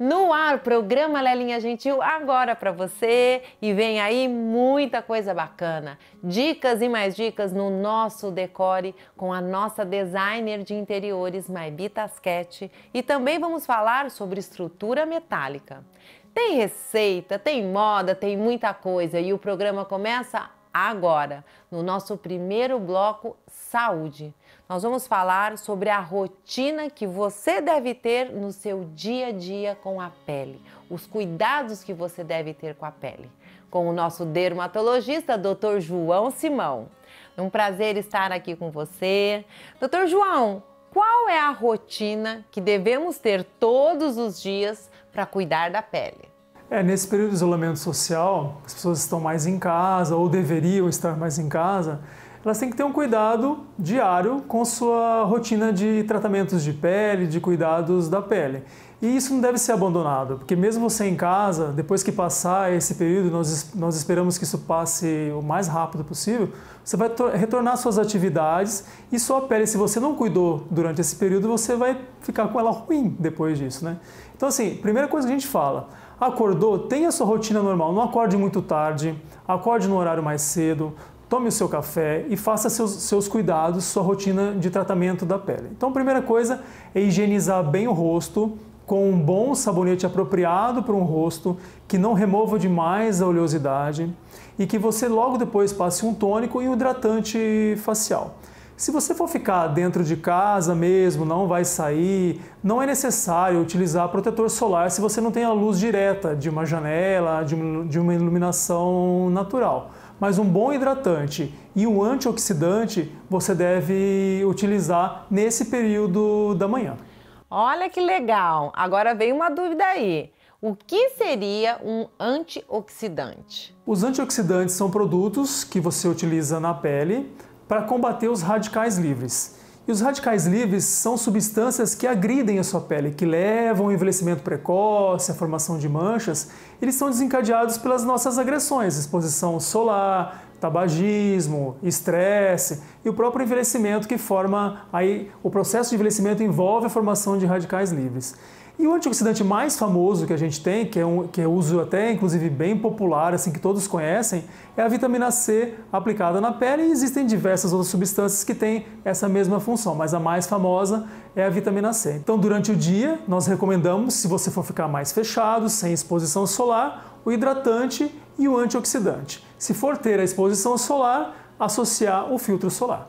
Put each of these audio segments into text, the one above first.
No ar, programa Lelinha Gentil agora para você e vem aí muita coisa bacana. Dicas e mais dicas no nosso decore com a nossa designer de interiores, Maibi Tasquete, e também vamos falar sobre estrutura metálica. Tem receita, tem moda, tem muita coisa e o programa começa agora, no nosso primeiro bloco Saúde. Nós vamos falar sobre a rotina que você deve ter no seu dia a dia com a pele, os cuidados que você deve ter com a pele. Com o nosso dermatologista, Dr. João Simão. É um prazer estar aqui com você. Dr. João, qual é a rotina que devemos ter todos os dias para cuidar da pele? É, nesse período de isolamento social, as pessoas estão mais em casa ou deveriam estar mais em casa, elas têm que ter um cuidado diário com sua rotina de tratamentos de pele, de cuidados da pele. E isso não deve ser abandonado, porque mesmo você em casa, depois que passar esse período, nós, nós esperamos que isso passe o mais rápido possível, você vai retornar às suas atividades e sua pele, se você não cuidou durante esse período, você vai ficar com ela ruim depois disso, né? Então, assim, primeira coisa que a gente fala, acordou, tenha sua rotina normal, não acorde muito tarde, acorde no horário mais cedo, tome o seu café e faça seus, seus cuidados, sua rotina de tratamento da pele. Então, primeira coisa é higienizar bem o rosto, com um bom sabonete apropriado para um rosto, que não remova demais a oleosidade e que você logo depois passe um tônico e um hidratante facial. Se você for ficar dentro de casa mesmo, não vai sair, não é necessário utilizar protetor solar se você não tem a luz direta de uma janela, de uma iluminação natural. Mas um bom hidratante e um antioxidante você deve utilizar nesse período da manhã. Olha que legal! Agora vem uma dúvida aí. O que seria um antioxidante? Os antioxidantes são produtos que você utiliza na pele para combater os radicais livres. E os radicais livres são substâncias que agridem a sua pele, que levam ao envelhecimento precoce, à formação de manchas. Eles são desencadeados pelas nossas agressões, exposição solar, tabagismo, estresse e o próprio envelhecimento que forma aí o processo de envelhecimento envolve a formação de radicais livres. E o antioxidante mais famoso que a gente tem, que é um que é uso até inclusive bem popular, assim que todos conhecem, é a vitamina C aplicada na pele e existem diversas outras substâncias que têm essa mesma função, mas a mais famosa é a vitamina C. Então, durante o dia, nós recomendamos, se você for ficar mais fechado, sem exposição solar, o hidratante e o antioxidante. Se for ter a exposição solar, associar o filtro solar.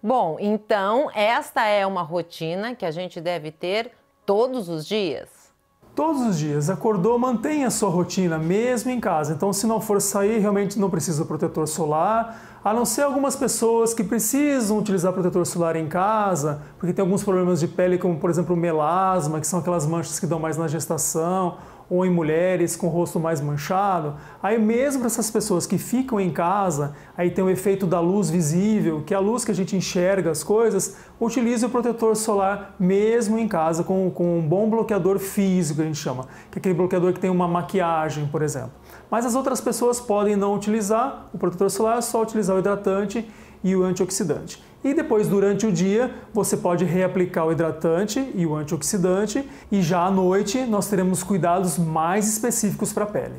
Bom, então esta é uma rotina que a gente deve ter todos os dias. Todos os dias, acordou, mantenha a sua rotina, mesmo em casa. Então, se não for sair, realmente não precisa protetor solar, a não ser algumas pessoas que precisam utilizar protetor solar em casa, porque tem alguns problemas de pele, como por exemplo melasma, que são aquelas manchas que dão mais na gestação, ou em mulheres com o rosto mais manchado. Aí mesmo para essas pessoas que ficam em casa, aí tem o efeito da luz visível, que é a luz que a gente enxerga as coisas, utilize o protetor solar mesmo em casa com, com um bom bloqueador físico, a gente chama, que é aquele bloqueador que tem uma maquiagem, por exemplo. Mas as outras pessoas podem não utilizar o protetor solar, é só utilizar o hidratante e o antioxidante. E depois, durante o dia, você pode reaplicar o hidratante e o antioxidante, e já à noite nós teremos cuidados mais específicos para a pele.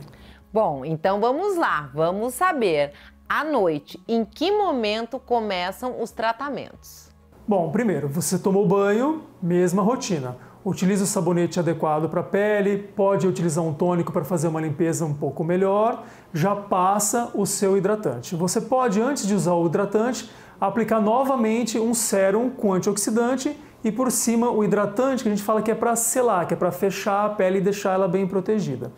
Bom, então vamos lá, vamos saber à noite em que momento começam os tratamentos. Bom, primeiro, você tomou banho, mesma rotina. Utilize o sabonete adequado para a pele, pode utilizar um tônico para fazer uma limpeza um pouco melhor, já passa o seu hidratante. Você pode, antes de usar o hidratante, aplicar novamente um sérum com antioxidante e por cima o hidratante que a gente fala que é para selar, que é para fechar a pele e deixar ela bem protegida.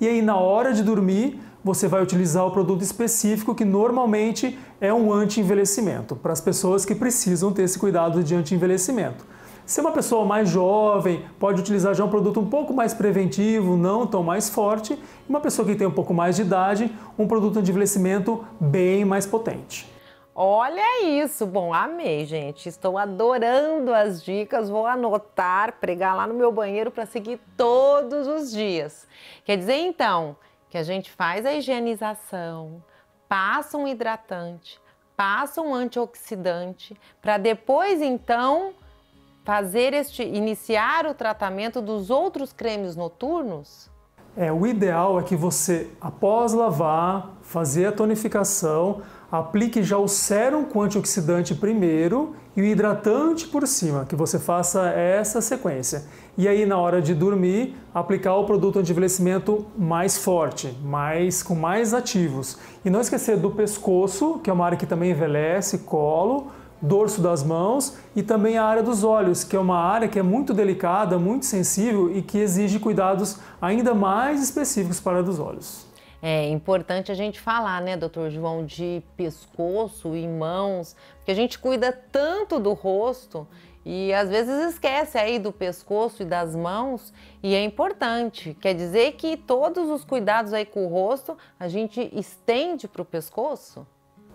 E aí na hora de dormir, você vai utilizar o produto específico que normalmente é um anti-envelhecimento, para as pessoas que precisam ter esse cuidado de anti-envelhecimento. Se uma pessoa mais jovem pode utilizar já um produto um pouco mais preventivo, não tão mais forte, e uma pessoa que tem um pouco mais de idade, um produto de envelhecimento bem mais potente. Olha isso! Bom, amei, gente. Estou adorando as dicas. Vou anotar, pregar lá no meu banheiro para seguir todos os dias. Quer dizer, então, que a gente faz a higienização, passa um hidratante, passa um antioxidante, para depois, então, fazer este iniciar o tratamento dos outros cremes noturnos? É, o ideal é que você, após lavar, fazer a tonificação, aplique já o sérum com antioxidante primeiro e o hidratante por cima, que você faça essa sequência. E aí, na hora de dormir, aplicar o produto anti-envelhecimento mais forte, mais com mais ativos. E não esquecer do pescoço, que é uma área que também envelhece, colo, dorso das mãos e também a área dos olhos, que é uma área que é muito delicada, muito sensível e que exige cuidados ainda mais específicos para a dos olhos. É importante a gente falar, né, doutor João, de pescoço e mãos, porque a gente cuida tanto do rosto e às vezes esquece aí do pescoço e das mãos, e é importante. Quer dizer que todos os cuidados aí com o rosto a gente estende para o pescoço?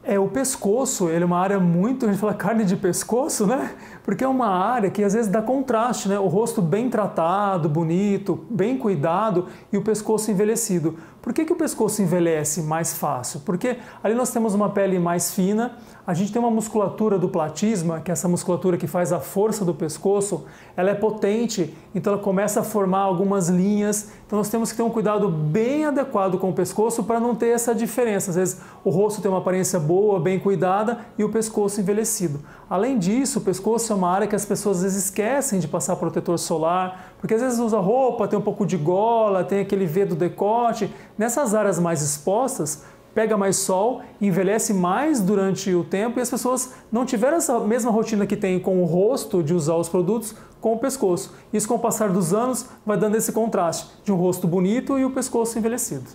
É, o pescoço, ele é uma área muito, a gente fala carne de pescoço, né? Porque é uma área que às vezes dá contraste, né? O rosto bem tratado, bonito, bem cuidado e o pescoço envelhecido. Por que, que o pescoço envelhece mais fácil? Porque ali nós temos uma pele mais fina, a gente tem uma musculatura do platisma, que é essa musculatura que faz a força do pescoço, ela é potente, então ela começa a formar algumas linhas. Então nós temos que ter um cuidado bem adequado com o pescoço para não ter essa diferença. Às vezes o rosto tem uma aparência boa, bem cuidada e o pescoço envelhecido. Além disso, o pescoço é uma área que as pessoas às vezes esquecem de passar protetor solar, porque às vezes usa roupa, tem um pouco de gola, tem aquele V do decote. Nessas áreas mais expostas, pega mais sol, envelhece mais durante o tempo e as pessoas não tiveram essa mesma rotina que tem com o rosto de usar os produtos com o pescoço. Isso, com o passar dos anos, vai dando esse contraste de um rosto bonito e o pescoço envelhecido.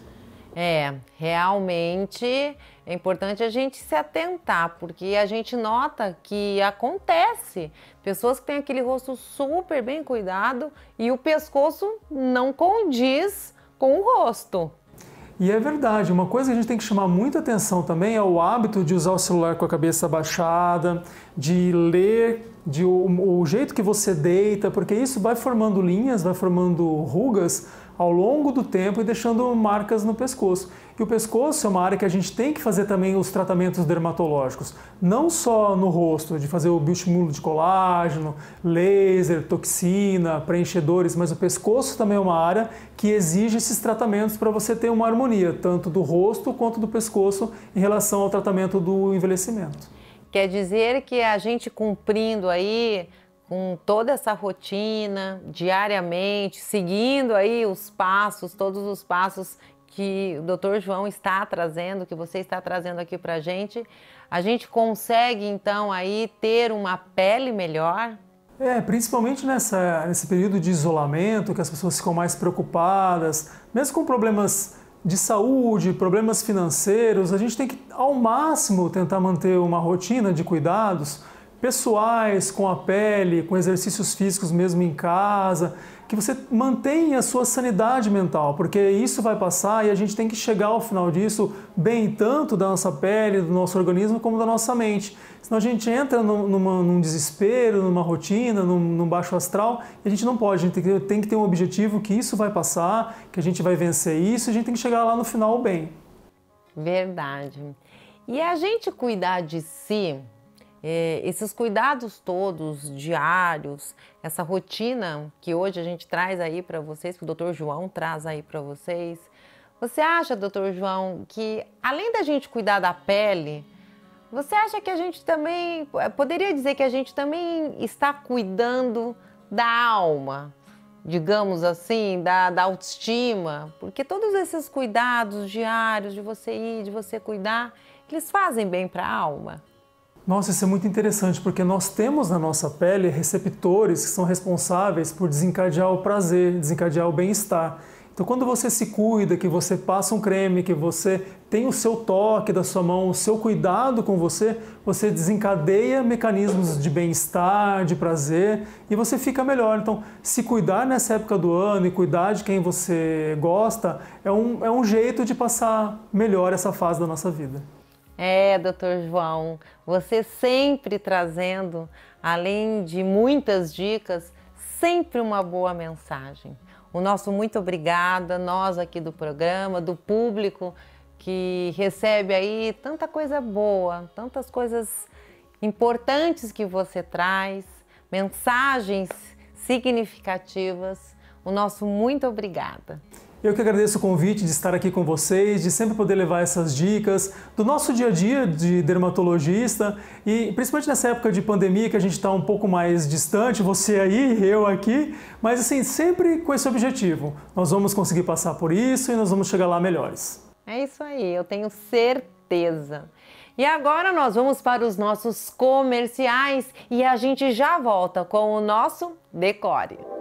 É, realmente é importante a gente se atentar, porque a gente nota que acontece. Pessoas que têm aquele rosto super bem cuidado e o pescoço não condiz com o rosto. E é verdade, uma coisa que a gente tem que chamar muita atenção também é o hábito de usar o celular com a cabeça baixada, de ler, de o, o jeito que você deita, porque isso vai formando linhas, vai formando rugas ao longo do tempo e deixando marcas no pescoço. E o pescoço é uma área que a gente tem que fazer também os tratamentos dermatológicos, não só no rosto, de fazer o bioestimulo de colágeno, laser, toxina, preenchedores, mas o pescoço também é uma área que exige esses tratamentos para você ter uma harmonia, tanto do rosto quanto do pescoço, em relação ao tratamento do envelhecimento. Quer dizer que a gente cumprindo aí com toda essa rotina, diariamente, seguindo aí os passos, todos os passos que o Dr. João está trazendo, que você está trazendo aqui para a gente, a gente consegue então aí ter uma pele melhor? É, principalmente nessa, nesse período de isolamento, que as pessoas ficam mais preocupadas, mesmo com problemas de saúde, problemas financeiros, a gente tem que ao máximo tentar manter uma rotina de cuidados pessoais com a pele, com exercícios físicos mesmo em casa, que você mantenha a sua sanidade mental, porque isso vai passar e a gente tem que chegar ao final disso bem tanto da nossa pele, do nosso organismo, como da nossa mente. Senão a gente entra num, numa, num desespero, numa rotina, num, num, baixo astral, e a gente não pode, a gente tem que, tem que ter um objetivo que isso vai passar, que a gente vai vencer isso, e a gente tem que chegar lá no final bem. Verdade. E a gente cuidar de si é, esses cuidados todos diários, essa rotina que hoje a gente traz aí para vocês, que o Dr. João traz aí para vocês, você acha, Dr. João, que além da gente cuidar da pele, você acha que a gente também é, poderia dizer que a gente também está cuidando da alma, digamos assim, da, da autoestima, porque todos esses cuidados diários de você ir, de você cuidar, eles fazem bem para a alma. Nossa, isso é muito interessante, porque nós temos na nossa pele receptores que são responsáveis por desencadear o prazer, desencadear o bem-estar. Então, quando você se cuida, que você passa um creme, que você tem o seu toque da sua mão, o seu cuidado com você, você desencadeia mecanismos de bem-estar, de prazer e você fica melhor. Então, se cuidar nessa época do ano e cuidar de quem você gosta é um, é um jeito de passar melhor essa fase da nossa vida. É, doutor João, você sempre trazendo, além de muitas dicas, sempre uma boa mensagem. O nosso muito obrigada, nós aqui do programa, do público que recebe aí tanta coisa boa, tantas coisas importantes que você traz, mensagens significativas. O nosso muito obrigada. Eu que agradeço o convite de estar aqui com vocês, de sempre poder levar essas dicas do nosso dia a dia de dermatologista e principalmente nessa época de pandemia que a gente está um pouco mais distante, você aí, eu aqui, mas assim, sempre com esse objetivo. Nós vamos conseguir passar por isso e nós vamos chegar lá melhores. É isso aí, eu tenho certeza. E agora nós vamos para os nossos comerciais e a gente já volta com o nosso decore.